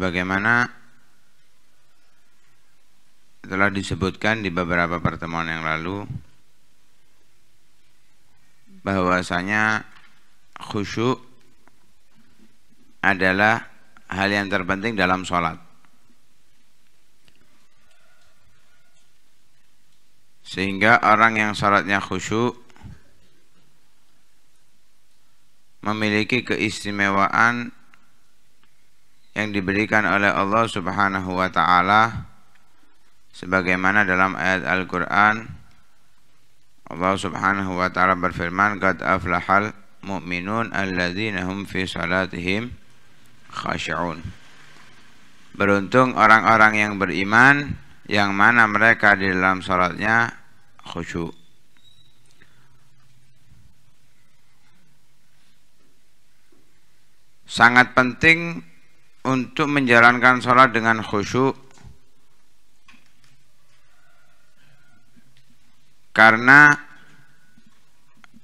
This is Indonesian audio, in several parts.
sebagaimana telah disebutkan di beberapa pertemuan yang lalu bahwasanya khusyuk adalah hal yang terpenting dalam sholat sehingga orang yang sholatnya khusyuk memiliki keistimewaan yang diberikan oleh Allah Subhanahu wa taala sebagaimana dalam ayat Al-Qur'an Allah Subhanahu wa taala berfirman qad aflahal mu'minun alladzina hum fi salatihim khashi'un Beruntung orang-orang yang beriman yang mana mereka di dalam salatnya khusyuk sangat penting untuk menjalankan sholat dengan khusyuk karena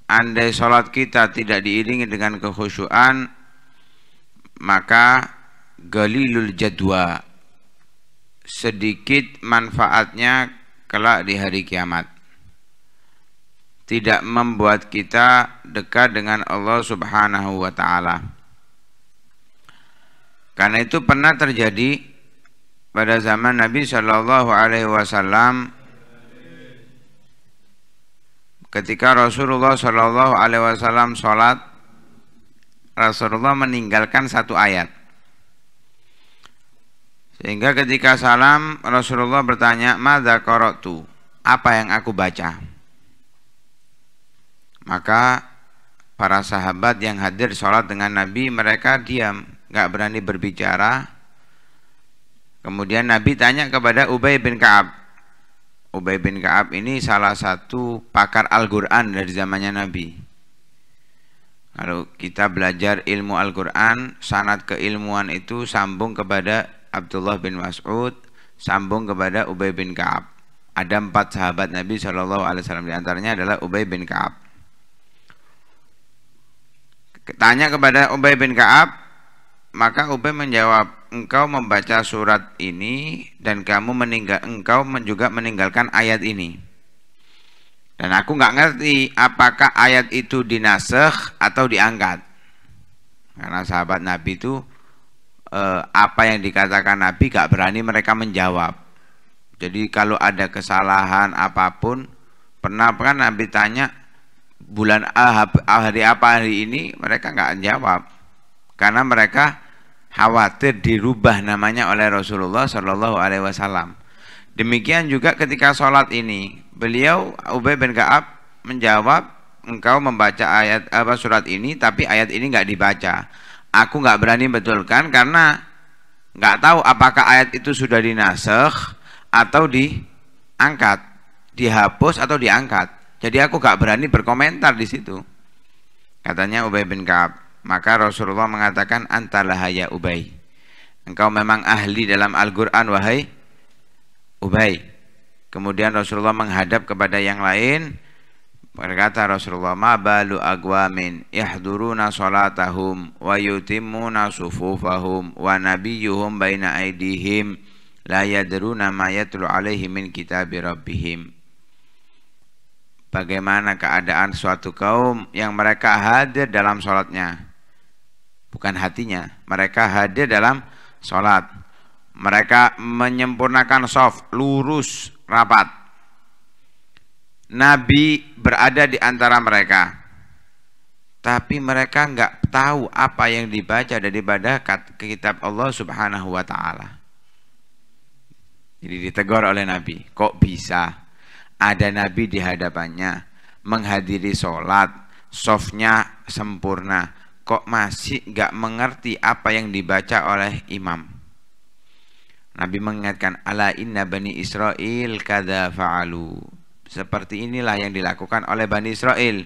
andai sholat kita tidak diiringi dengan kekhusyuan maka galilul jadwa sedikit manfaatnya kelak di hari kiamat tidak membuat kita dekat dengan Allah subhanahu wa ta'ala karena itu pernah terjadi pada zaman Nabi Shallallahu Alaihi Wasallam ketika Rasulullah Shallallahu Alaihi Wasallam sholat Rasulullah meninggalkan satu ayat sehingga ketika salam Rasulullah bertanya Mada korotu apa yang aku baca maka para sahabat yang hadir sholat dengan Nabi mereka diam nggak berani berbicara. Kemudian Nabi tanya kepada Ubay bin Kaab. Ubay bin Kaab ini salah satu pakar Al-Quran dari zamannya Nabi. Kalau kita belajar ilmu Al-Quran, sanat keilmuan itu sambung kepada Abdullah bin Mas'ud, sambung kepada Ubay bin Ka'ab. Ada empat sahabat Nabi Shallallahu Alaihi Wasallam di antaranya adalah Ubay bin Ka'ab. Tanya kepada Ubay bin Ka'ab, maka Ubay menjawab, engkau membaca surat ini dan kamu meninggal, engkau juga meninggalkan ayat ini. Dan aku nggak ngerti apakah ayat itu dinaseh atau diangkat. Karena sahabat Nabi itu eh, apa yang dikatakan Nabi gak berani mereka menjawab. Jadi kalau ada kesalahan apapun, pernah kan Nabi tanya bulan ah, hari apa hari ini, mereka nggak jawab. Karena mereka khawatir dirubah namanya oleh Rasulullah Shallallahu Alaihi Wasallam. Demikian juga ketika sholat ini, beliau Ubay bin Kaab menjawab, engkau membaca ayat apa surat ini, tapi ayat ini nggak dibaca. Aku nggak berani betulkan karena nggak tahu apakah ayat itu sudah dinasekh atau diangkat, dihapus atau diangkat. Jadi aku gak berani berkomentar di situ. Katanya Ubay bin Kaab. Maka Rasulullah mengatakan antalah ya Ubay. Engkau memang ahli dalam Al-Qur'an wahai Ubay. Kemudian Rasulullah menghadap kepada yang lain berkata Rasulullah ma balu agwamin yahduruna salatahum wa sufufahum wa nabiyuhum baina aidihim la yadruna ma yatlu alaihim min kitabi rabbihim bagaimana keadaan suatu kaum yang mereka hadir dalam sholatnya bukan hatinya. Mereka hadir dalam sholat. Mereka menyempurnakan soft, lurus, rapat. Nabi berada di antara mereka. Tapi mereka nggak tahu apa yang dibaca daripada kitab Allah subhanahu wa ta'ala. Jadi ditegur oleh Nabi, kok bisa ada Nabi di hadapannya menghadiri sholat, softnya sempurna, kok masih gak mengerti apa yang dibaca oleh imam. Nabi mengingatkan ala inna bani Israel kada fa'alu. Seperti inilah yang dilakukan oleh Bani Israel.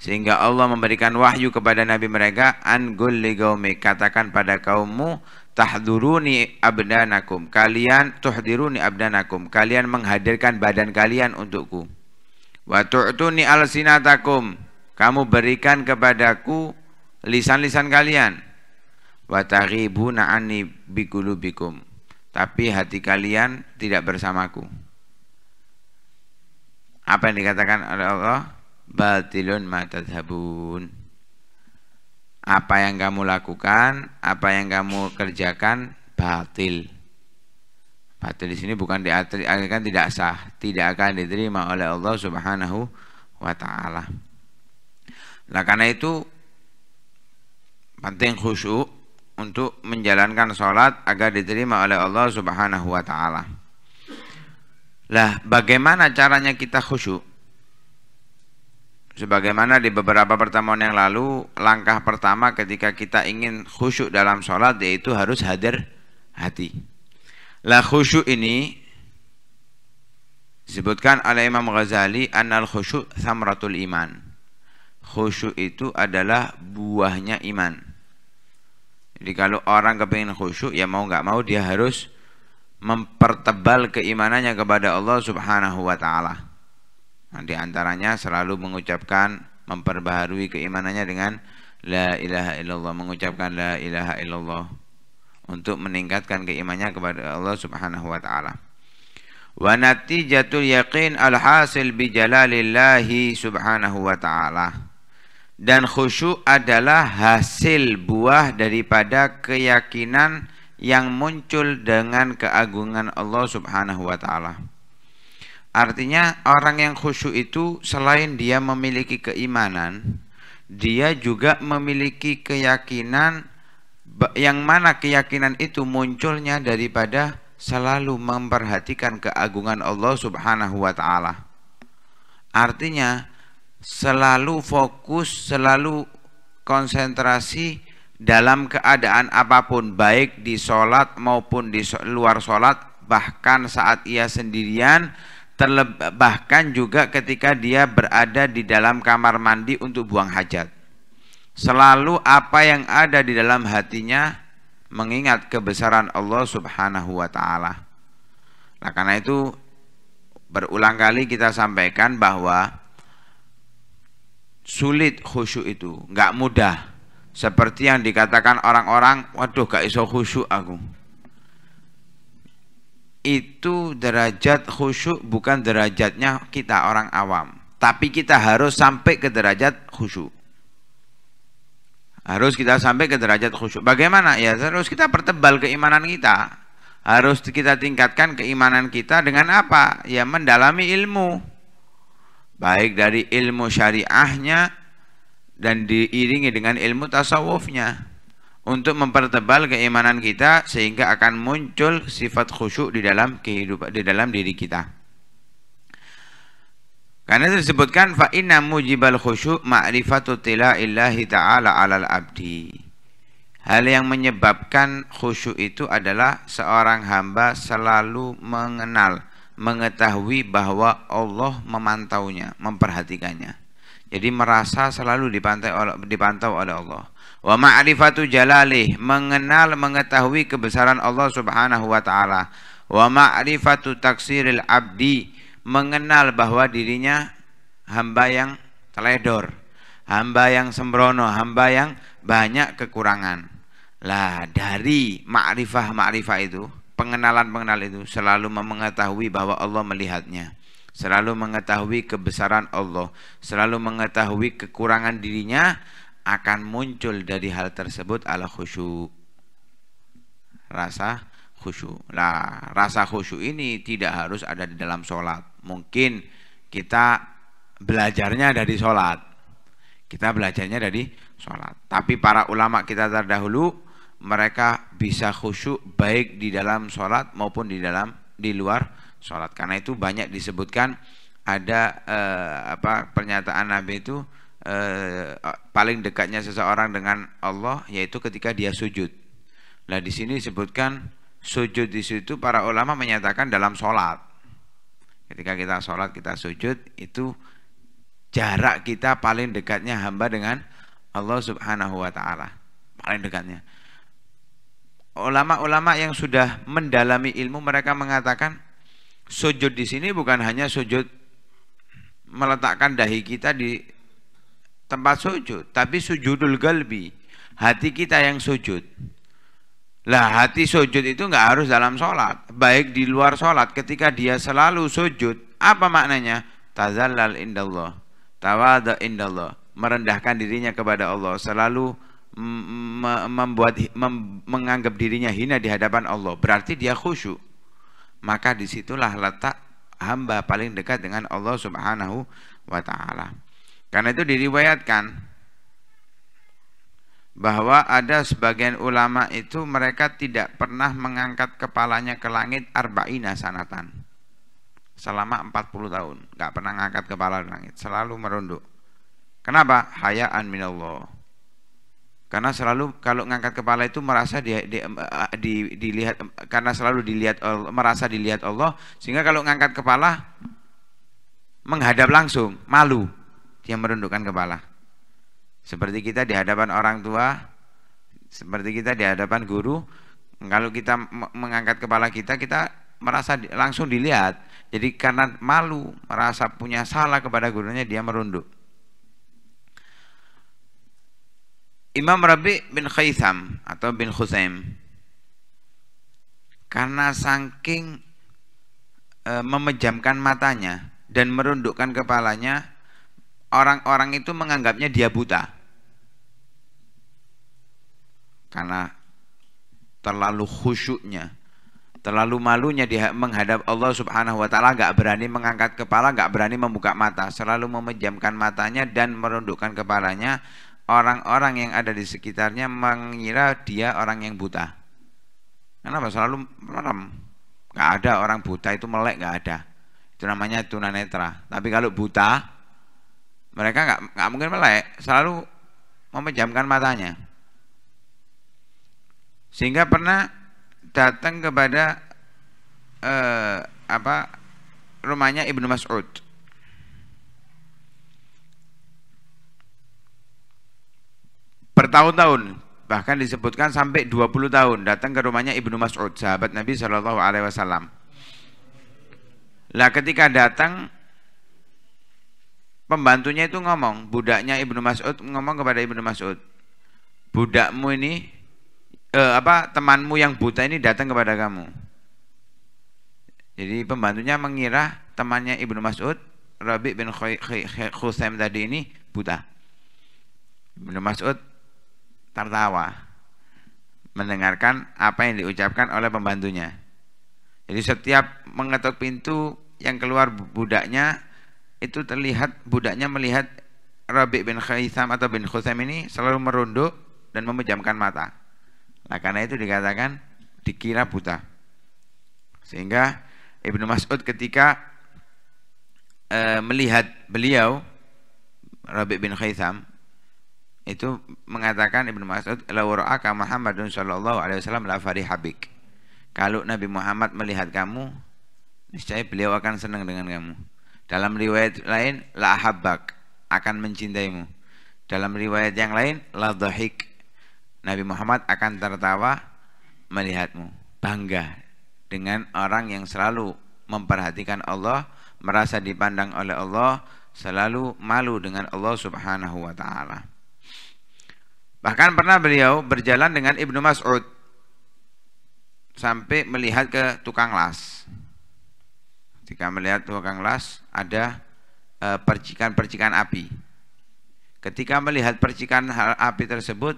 Sehingga Allah memberikan wahyu kepada Nabi mereka an ligaumi Katakan pada kaummu Tahduruni abdanakum Kalian tuhdiruni abdanakum Kalian menghadirkan badan kalian untukku Wa tu'tuni alsinatakum Kamu berikan kepadaku lisan-lisan kalian wataghibuna naani bikulubikum tapi hati kalian tidak bersamaku apa yang dikatakan oleh Allah batilun matadhabun apa yang kamu lakukan apa yang kamu kerjakan batil batil di sini bukan diartikan tidak sah tidak akan diterima oleh Allah Subhanahu wa taala nah karena itu penting khusyuk untuk menjalankan sholat agar diterima oleh Allah Subhanahu wa Ta'ala. Lah, bagaimana caranya kita khusyuk? Sebagaimana di beberapa pertemuan yang lalu, langkah pertama ketika kita ingin khusyuk dalam sholat yaitu harus hadir hati. Lah khusyuk ini disebutkan oleh Imam Ghazali annal khusyuk samratul iman khusyuk itu adalah buahnya iman. Jadi kalau orang kepingin khusyuk ya mau nggak mau dia harus mempertebal keimanannya kepada Allah Subhanahu wa taala. Nah, di antaranya selalu mengucapkan memperbaharui keimanannya dengan la ilaha illallah, mengucapkan la ilaha illallah untuk meningkatkan keimannya kepada Allah Subhanahu wa taala. Wa natijatul yaqin alhasil bi jalalillahi subhanahu wa ta'ala dan khusyuk adalah hasil buah daripada keyakinan yang muncul dengan keagungan Allah Subhanahu wa taala. Artinya orang yang khusyuk itu selain dia memiliki keimanan, dia juga memiliki keyakinan yang mana keyakinan itu munculnya daripada selalu memperhatikan keagungan Allah Subhanahu wa taala. Artinya selalu fokus, selalu konsentrasi dalam keadaan apapun, baik di sholat maupun di luar sholat, bahkan saat ia sendirian, bahkan juga ketika dia berada di dalam kamar mandi untuk buang hajat. Selalu apa yang ada di dalam hatinya mengingat kebesaran Allah Subhanahu wa taala. Nah, karena itu berulang kali kita sampaikan bahwa sulit khusyuk itu, nggak mudah. Seperti yang dikatakan orang-orang, waduh gak iso khusyuk aku. Itu derajat khusyuk bukan derajatnya kita orang awam. Tapi kita harus sampai ke derajat khusyuk. Harus kita sampai ke derajat khusyuk. Bagaimana? Ya harus kita pertebal keimanan kita. Harus kita tingkatkan keimanan kita dengan apa? Ya mendalami ilmu baik dari ilmu syariahnya dan diiringi dengan ilmu tasawufnya untuk mempertebal keimanan kita sehingga akan muncul sifat khusyuk di dalam kehidupan di dalam diri kita. Karena disebutkan fa inna mujibal khusyuk ma'rifatu tilaillahi ta'ala 'alal abdi. Hal yang menyebabkan khusyuk itu adalah seorang hamba selalu mengenal mengetahui bahwa Allah memantaunya, memperhatikannya. Jadi merasa selalu dipantau oleh, dipantau oleh Allah. Wa ma'rifatu jalalih, mengenal mengetahui kebesaran Allah Subhanahu wa taala. Wa ma'rifatu taksiril abdi, mengenal bahwa dirinya hamba yang teledor, hamba yang sembrono, hamba yang banyak kekurangan. Lah dari ma'rifah-ma'rifah itu pengenalan-pengenal itu selalu mengetahui bahwa Allah melihatnya selalu mengetahui kebesaran Allah selalu mengetahui kekurangan dirinya akan muncul dari hal tersebut ala khusyuk rasa khusyuk nah rasa khusyuk ini tidak harus ada di dalam sholat mungkin kita belajarnya dari sholat kita belajarnya dari sholat tapi para ulama kita terdahulu mereka bisa khusyuk baik di dalam sholat maupun di dalam di luar sholat. Karena itu banyak disebutkan ada eh, apa pernyataan Nabi itu eh, paling dekatnya seseorang dengan Allah yaitu ketika dia sujud. Nah di sini disebutkan sujud di situ para ulama menyatakan dalam sholat. Ketika kita sholat kita sujud itu jarak kita paling dekatnya hamba dengan Allah Subhanahu wa taala. Paling dekatnya ulama-ulama yang sudah mendalami ilmu mereka mengatakan sujud di sini bukan hanya sujud meletakkan dahi kita di tempat sujud, tapi sujudul galbi, hati kita yang sujud. Lah hati sujud itu nggak harus dalam sholat, baik di luar sholat. Ketika dia selalu sujud, apa maknanya? Tazallal indallah, tawadu indallah, merendahkan dirinya kepada Allah, selalu membuat mem, menganggap dirinya hina di hadapan Allah berarti dia khusyuk maka disitulah letak hamba paling dekat dengan Allah subhanahu wa ta'ala karena itu diriwayatkan bahwa ada sebagian ulama itu mereka tidak pernah mengangkat kepalanya ke langit arba'ina sanatan selama 40 tahun nggak pernah mengangkat kepala ke langit selalu merunduk kenapa hayaan minallah karena selalu kalau ngangkat kepala itu merasa di, di, eh, di, dilihat karena selalu dilihat merasa dilihat Allah sehingga kalau ngangkat kepala menghadap langsung malu dia merundukkan kepala seperti kita di hadapan orang tua seperti kita di hadapan guru kalau kita mengangkat kepala kita kita merasa langsung dilihat jadi karena malu merasa punya salah kepada gurunya dia merunduk Imam Rabi bin Khaisam atau bin Khuzaim karena saking e, memejamkan matanya dan merundukkan kepalanya orang-orang itu menganggapnya dia buta karena terlalu khusyuknya terlalu malunya dia menghadap Allah subhanahu wa ta'ala gak berani mengangkat kepala gak berani membuka mata selalu memejamkan matanya dan merundukkan kepalanya orang-orang yang ada di sekitarnya mengira dia orang yang buta. Kenapa selalu merem? Gak ada orang buta itu melek gak ada. Itu namanya tunanetra. Tapi kalau buta, mereka gak gak mungkin melek, selalu memejamkan matanya. Sehingga pernah datang kepada eh, apa rumahnya Ibnu Mas'ud bertahun-tahun bahkan disebutkan sampai 20 tahun datang ke rumahnya Ibnu Mas'ud sahabat Nabi Shallallahu alaihi wasallam lah ketika datang pembantunya itu ngomong budaknya Ibnu Mas'ud ngomong kepada Ibnu Mas'ud budakmu ini eh, apa temanmu yang buta ini datang kepada kamu jadi pembantunya mengira temannya Ibnu Mas'ud Rabi bin Khusaim tadi ini buta Ibnu Mas'ud tertawa mendengarkan apa yang diucapkan oleh pembantunya. Jadi setiap mengetuk pintu yang keluar budaknya itu terlihat budaknya melihat Rabi bin Khaisam atau bin Khusam ini selalu merunduk dan memejamkan mata. Nah, karena itu dikatakan dikira buta. Sehingga Ibnu Mas'ud ketika e, melihat beliau Rabi bin Khaisam itu mengatakan Ibnu Mas'ud la ra'aka Muhammadun sallallahu alaihi wasallam la farihabik. Kalau Nabi Muhammad melihat kamu, niscaya beliau akan senang dengan kamu. Dalam riwayat lain la habak akan mencintaimu. Dalam riwayat yang lain la dhahik. Nabi Muhammad akan tertawa melihatmu, bangga dengan orang yang selalu memperhatikan Allah, merasa dipandang oleh Allah, selalu malu dengan Allah Subhanahu wa taala. Bahkan pernah beliau berjalan dengan Ibnu Mas'ud sampai melihat ke tukang las. Ketika melihat tukang las ada e, percikan-percikan api. Ketika melihat percikan api tersebut,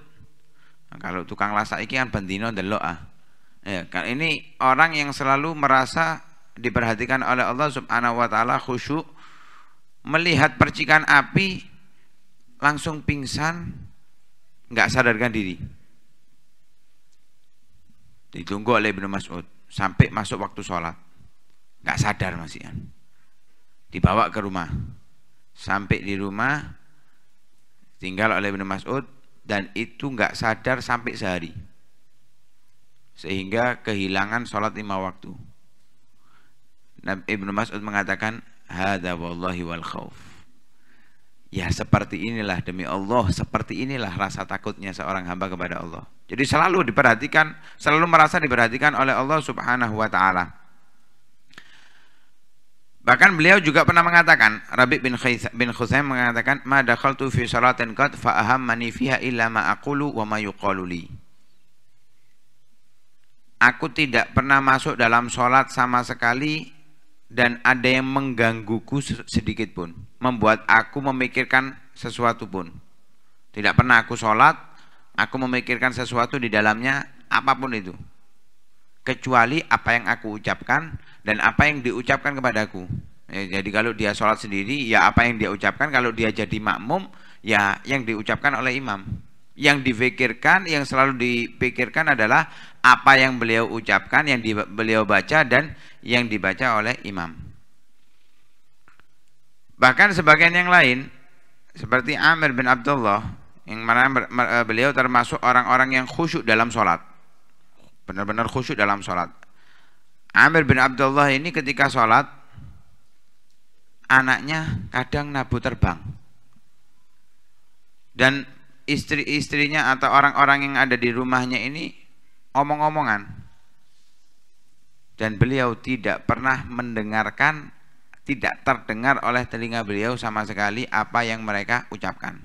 kalau tukang las iki kan bendino delok ah. Ya, ini orang yang selalu merasa diperhatikan oleh Allah Subhanahu wa taala khusyuk melihat percikan api langsung pingsan nggak sadarkan diri. Ditunggu oleh Ibnu Mas'ud sampai masuk waktu sholat. Nggak sadar masih ya Dibawa ke rumah. Sampai di rumah tinggal oleh Ibnu Mas'ud dan itu nggak sadar sampai sehari. Sehingga kehilangan sholat lima waktu. Ibnu Mas'ud mengatakan, Hada wallahi wal khawf. Ya seperti inilah demi Allah, seperti inilah rasa takutnya seorang hamba kepada Allah. Jadi selalu diperhatikan, selalu merasa diperhatikan oleh Allah subhanahu wa ta'ala. Bahkan beliau juga pernah mengatakan, Rabi bin, Khais, bin Khusaim mengatakan, Ma dakhaltu fi salatin qad fa'ahammani fiha illa ma aqulu wa ma yuqaluli. Aku tidak pernah masuk dalam sholat sama sekali dan ada yang menggangguku sedikit pun, membuat aku memikirkan sesuatu pun. Tidak pernah aku sholat, aku memikirkan sesuatu di dalamnya apapun itu. Kecuali apa yang aku ucapkan dan apa yang diucapkan kepadaku. Ya, jadi kalau dia sholat sendiri, ya apa yang dia ucapkan. Kalau dia jadi makmum, ya yang diucapkan oleh imam. Yang dipikirkan, yang selalu dipikirkan adalah apa yang beliau ucapkan, yang di, beliau baca, dan yang dibaca oleh imam. Bahkan sebagian yang lain seperti Amir bin Abdullah yang mana eh, beliau termasuk orang-orang yang khusyuk dalam sholat benar-benar khusyuk dalam sholat Amir bin Abdullah ini ketika sholat anaknya kadang nabu terbang dan istri-istrinya atau orang-orang yang ada di rumahnya ini omong-omongan dan beliau tidak pernah mendengarkan tidak terdengar oleh telinga beliau sama sekali apa yang mereka ucapkan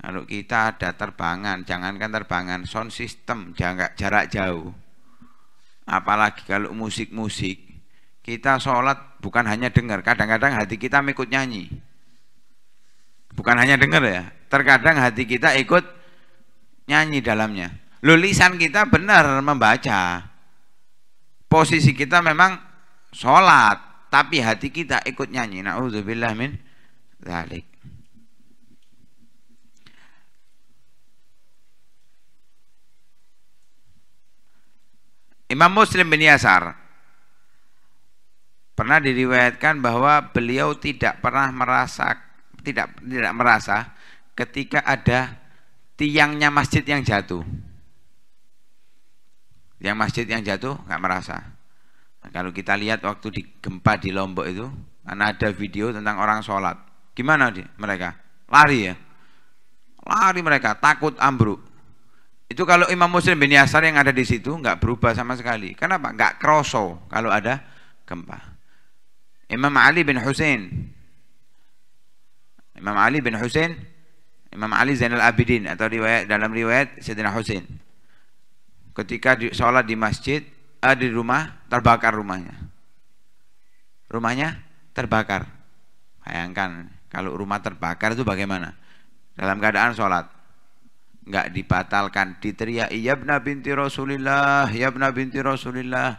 kalau kita ada terbangan jangankan terbangan sound system jarak, jarak jauh apalagi kalau musik-musik kita sholat bukan hanya dengar kadang-kadang hati kita ikut nyanyi bukan hanya dengar ya terkadang hati kita ikut nyanyi dalamnya Lulisan kita benar membaca posisi kita memang sholat tapi hati kita ikut nyanyi na'udzubillah min zalik Imam Muslim bin Yasar pernah diriwayatkan bahwa beliau tidak pernah merasa tidak tidak merasa ketika ada tiangnya masjid yang jatuh yang masjid yang jatuh nggak merasa nah, kalau kita lihat waktu di gempa di Lombok itu karena ada video tentang orang sholat gimana di, mereka lari ya lari mereka takut ambruk itu kalau Imam Muslim bin Yasar yang ada di situ nggak berubah sama sekali kenapa nggak kroso kalau ada gempa Imam Ali bin Hussein Imam Ali bin Hussein Imam Ali Zainal Abidin atau riwayat dalam riwayat Sayyidina Hussein ketika di, sholat di masjid eh, di rumah terbakar rumahnya rumahnya terbakar bayangkan kalau rumah terbakar itu bagaimana dalam keadaan sholat nggak dibatalkan diteriak ya bna binti rasulillah iya bna binti rasulillah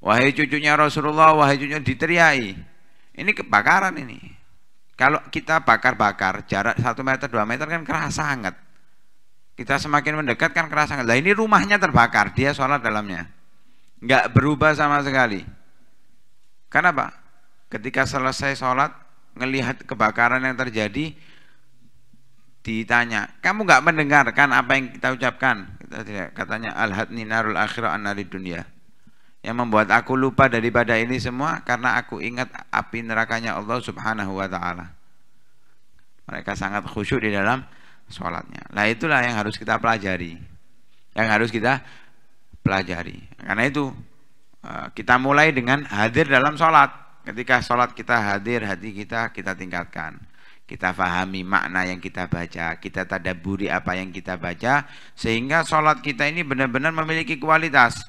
wahai cucunya rasulullah wahai cucunya diteriaki ini kebakaran ini kalau kita bakar-bakar jarak 1 meter 2 meter kan kerasa hangat kita semakin mendekat kan kerasa nggak? Lah ini rumahnya terbakar, dia sholat dalamnya, nggak berubah sama sekali. Karena apa? Ketika selesai sholat, ngelihat kebakaran yang terjadi, ditanya, kamu nggak mendengarkan apa yang kita ucapkan? Kita tidak katanya narul ninarul akhirah anari dunia. Yang membuat aku lupa daripada ini semua karena aku ingat api nerakanya Allah Subhanahu wa taala. Mereka sangat khusyuk di dalam sholatnya. Nah itulah yang harus kita pelajari, yang harus kita pelajari. Karena itu eh, kita mulai dengan hadir dalam sholat. Ketika sholat kita hadir, hati kita kita tingkatkan. Kita fahami makna yang kita baca, kita tadaburi apa yang kita baca, sehingga sholat kita ini benar-benar memiliki kualitas,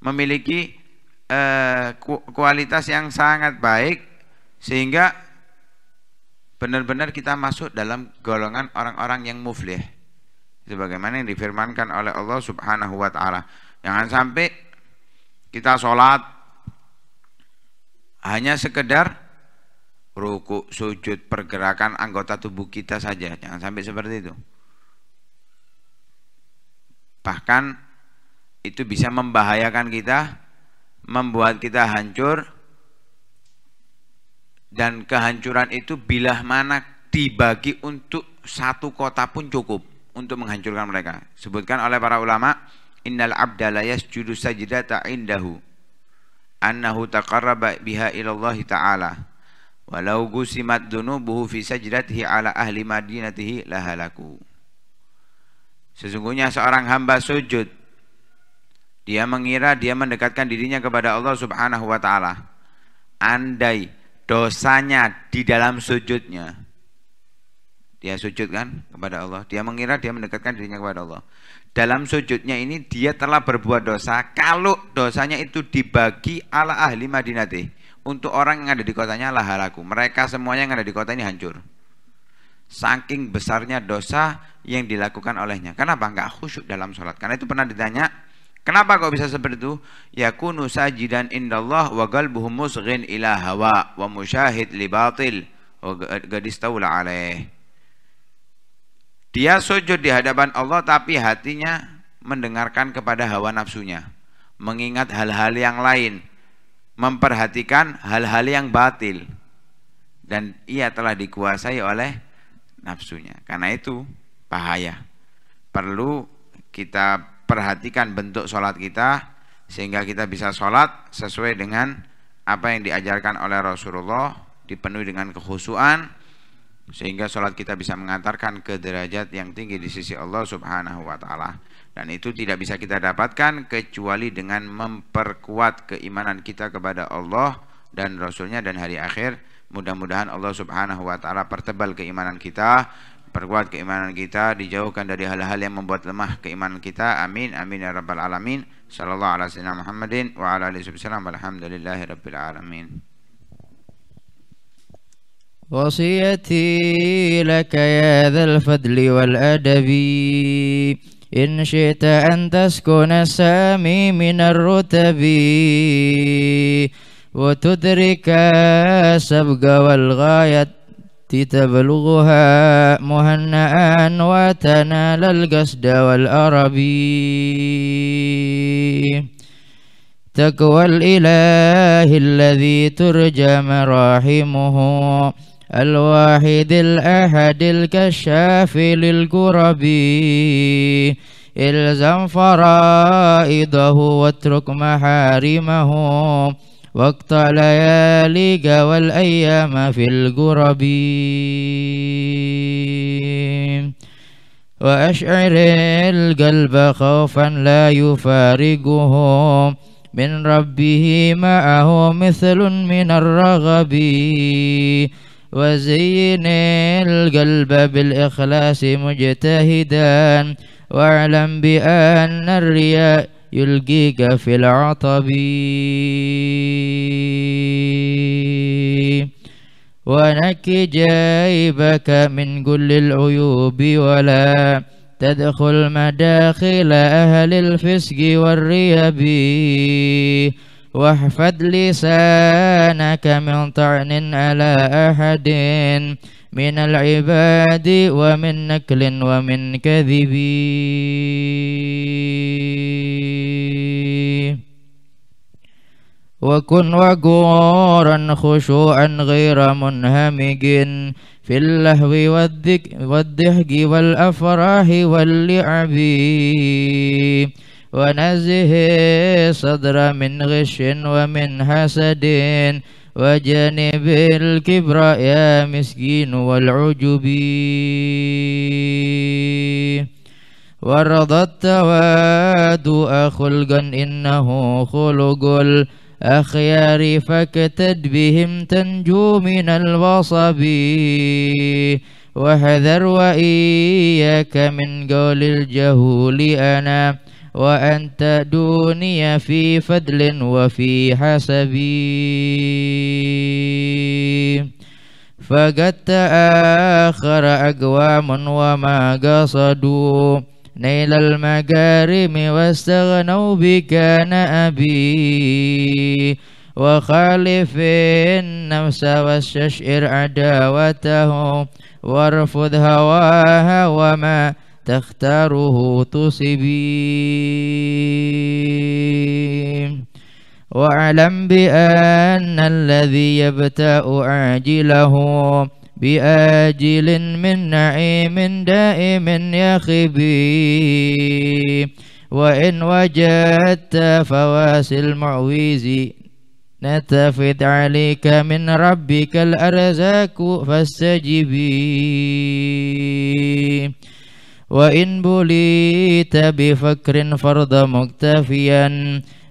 memiliki eh, kualitas yang sangat baik, sehingga benar-benar kita masuk dalam golongan orang-orang yang muflih sebagaimana yang difirmankan oleh Allah Subhanahu wa taala jangan sampai kita sholat hanya sekedar ruku, sujud, pergerakan anggota tubuh kita saja jangan sampai seperti itu bahkan itu bisa membahayakan kita membuat kita hancur dan kehancuran itu bila mana dibagi untuk satu kota pun cukup untuk menghancurkan mereka. Sebutkan oleh para ulama, innal Abdalayas la yasjudu sajdata indahu annahu taqarraba biha ilallah taala walau gusimat dunubuhu fi sajdatihi ala ahli madinatihi lahalaku. Sesungguhnya seorang hamba sujud dia mengira dia mendekatkan dirinya kepada Allah Subhanahu wa taala. Andai dosanya di dalam sujudnya. Dia sujud kan kepada Allah. Dia mengira dia mendekatkan dirinya kepada Allah. Dalam sujudnya ini dia telah berbuat dosa. Kalau dosanya itu dibagi ala ahli Madinati. Untuk orang yang ada di kotanya halaku. Mereka semuanya yang ada di kota ini hancur. Saking besarnya dosa yang dilakukan olehnya. Kenapa? Enggak khusyuk dalam sholat. Karena itu pernah ditanya Kenapa kau bisa seperti itu? Yakunu sajidan indallah wa qalbuhu musghin ila hawa wa musyahid li batil wa gadis taula alaih. Dia sujud di hadapan Allah tapi hatinya mendengarkan kepada hawa nafsunya, mengingat hal-hal yang lain, memperhatikan hal-hal yang batil dan ia telah dikuasai oleh nafsunya. Karena itu bahaya. Perlu kita perhatikan bentuk sholat kita sehingga kita bisa sholat sesuai dengan apa yang diajarkan oleh Rasulullah dipenuhi dengan kehusuan sehingga sholat kita bisa mengantarkan ke derajat yang tinggi di sisi Allah subhanahu wa ta'ala dan itu tidak bisa kita dapatkan kecuali dengan memperkuat keimanan kita kepada Allah dan Rasulnya dan hari akhir mudah-mudahan Allah subhanahu wa ta'ala pertebal keimanan kita perkuat keimanan kita, dijauhkan dari hal-hal yang membuat lemah keimanan kita. Amin. Amin ya rabbal alamin. Sallallahu alaihi wasallam Muhammadin wa ala alihi wasallam. Alhamdulillahi rabbil alamin. وصيتي لك يا ذا الفضل والأدب إن شئت أن تسكن سامي من الرتب وتدرك السبق والغاية التي تبلغها مهنأ وتنال القصد والأربي تقوى الإله الذي ترجى مراحمه الواحد الأحد الكشاف للقرب إلزم فرائضه واترك محارمه واقطع لياليك والأيام في القرب وأشعر القلب خوفا لا يفارقه من ربه معه مثل من الرغب وزين القلب بالإخلاص مجتهدا واعلم بأن الرياء يلقيك في العطب ونك جايبك من كل العيوب ولا تدخل مداخل أهل الفسق والريب واحفظ لسانك من طعن على أحد من العباد ومن نكل ومن كذب وكن وقورا خشوعا غير منهمج في اللهو والضحك والأفراح واللعب ونزه صدر من غش ومن حسد وجانب الكبر يا مسكين والعجب ورضى التواد خلقا إنه خلق أخياري فاكتد بهم تنجو من الوصب وحذر وإياك من قول الجهول أنا وأنت دوني في فضل وفي حسبي فقد تآخر أقوام وما قصدوا نيل المكارم واستغنوا بكان أبي وخالف النفس واستشعر عداوته وارفض هواها وما تختاره تصبي واعلم بأن الذي يبتاء عاجله بآجل من نعيم دائم يا وإن وجدت فواس المعويز نتفد عليك من ربك الأرزاق فاستجبي وإن بليت بفكر فرض مكتفيا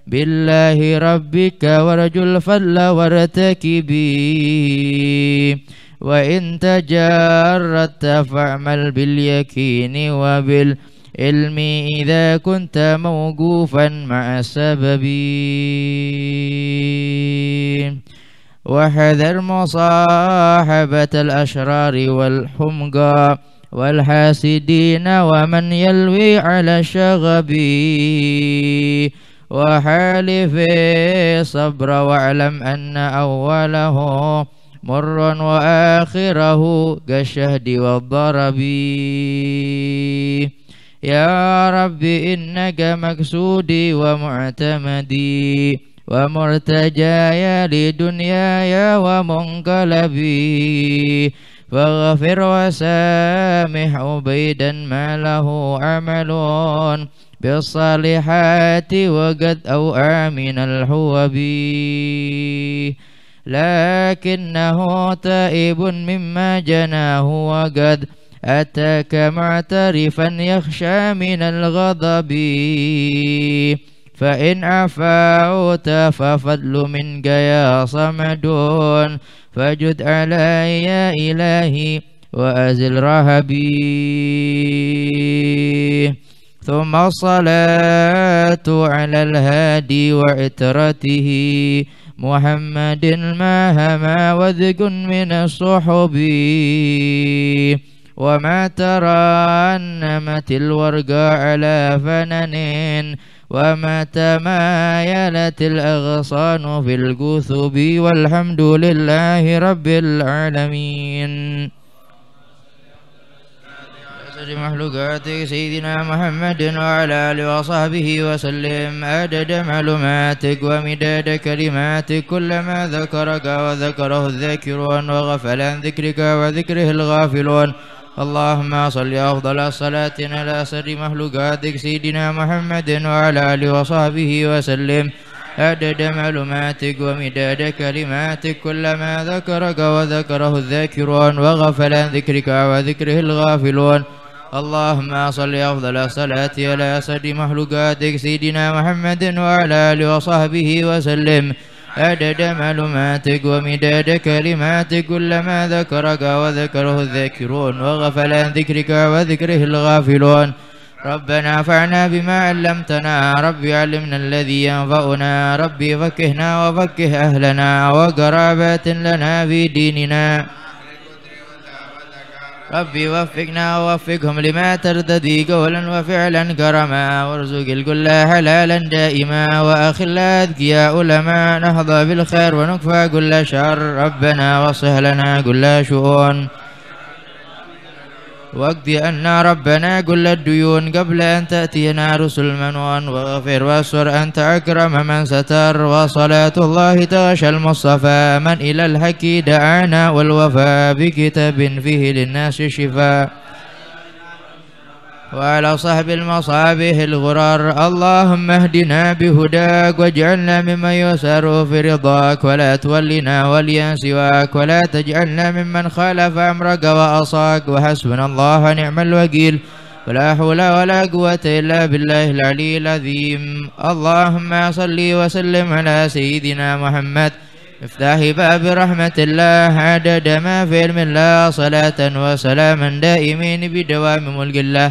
بالله ربك وارجو الفضل وارتكبي وإن تجارت فاعمل باليقين وبالعلم إذا كنت موقوفا مع السبب وحذر مصاحبة الأشرار والحمقى والحاسدين ومن يلوي على الشغب وحالف الصبر واعلم أن أوله مرا وآخره كالشهد والضرب يا رب إنك مقصودي ومعتمدي ومرتجايا لدنياي ومنقلبي فاغفر وسامح عبيدا ما له عمل بالصالحات وقد أوعى من الحوبي لكنه تائب مما جناه وقد أتاك معترفا يخشى من الغضب فإن عفوت ففضل منك يا صمد فجد علي يا إلهي وأزل رهبي ثم الصلاة على الهادي وعترته محمد ما هما وذق من الصحب وما ترى أنمت الورق على فنن وما تمايلت الأغصان في الكثب والحمد لله رب العالمين خير مخلوقاتك سيدنا محمد وعلى آله وصحبه وسلم عدد معلوماتك ومداد كلماتك كلما ذكرك وذكره الذاكرون وغفل عن ذكرك وذكره الغافلون اللهم صل أفضل الصلاة على سر مخلوقاتك سيدنا محمد وعلى آله وصحبه وسلم عدد معلوماتك ومداد كلماتك كلما ذكرك وذكره الذاكرون وغفل عن ذكرك وذكره الغافلون اللهم صل أفضل الصلاة على أسد مخلوقاتك سيدنا محمد وعلى آله وصحبه وسلم عدد معلوماتك ومداد كلماتك كلما ذكرك وذكره الذاكرون وغفل عن ذكرك وذكره الغافلون ربنا فعنا بما علمتنا ربي علمنا الذي ينفعنا ربي فكهنا وفكه أهلنا وقرابات لنا في ديننا ربي وفقنا ووفقهم لما ترتدي قولا وفعلا كرما وارزق الكل حلالا دائما وأخلا أذكياء لما نهضى بالخير ونكفى كل شر ربنا وصه لنا كل شؤون واقضي أن ربنا كل الديون قبل أن تأتينا رسل وان واغفر واستر أنت أكرم من ستر وصلاة الله تغشى المصطفى من إلى الحكي دعانا والوفاء بكتاب فيه للناس شفاء وعلى صحب المصابيح الغرار اللهم اهدنا بهداك واجعلنا ممن يسر في رضاك ولا تولنا وليا سواك ولا تجعلنا ممن خالف أمرك وأصاك وحسبنا الله ونعم الوكيل ولا حول ولا قوة إلا بالله العلي العظيم اللهم صل وسلم على سيدنا محمد افتح باب رحمة الله عدد ما في علم الله صلاة وسلاما دائمين بدوام ملك الله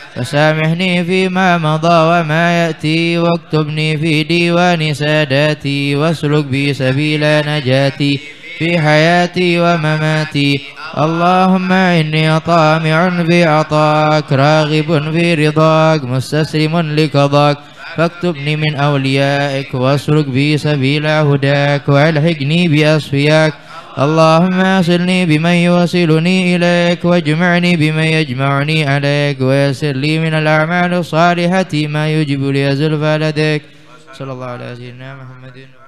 فسامحني فيما مضى وما يأتي واكتبني في ديوان ساداتي واسلك بي سبيل نجاتي في حياتي ومماتي اللهم إني طامع في عطاك راغب في رضاك مستسلم لقضاك فاكتبني من أوليائك واسلك بي سبيل هداك والحقني بأصفياك اللهم أصلني بمن يوصلني إليك واجمعني بمن يجمعني عليك ويسر لي من الأعمال الصالحة ما يجب لي زلفى لديك صلى الله على سيدنا محمد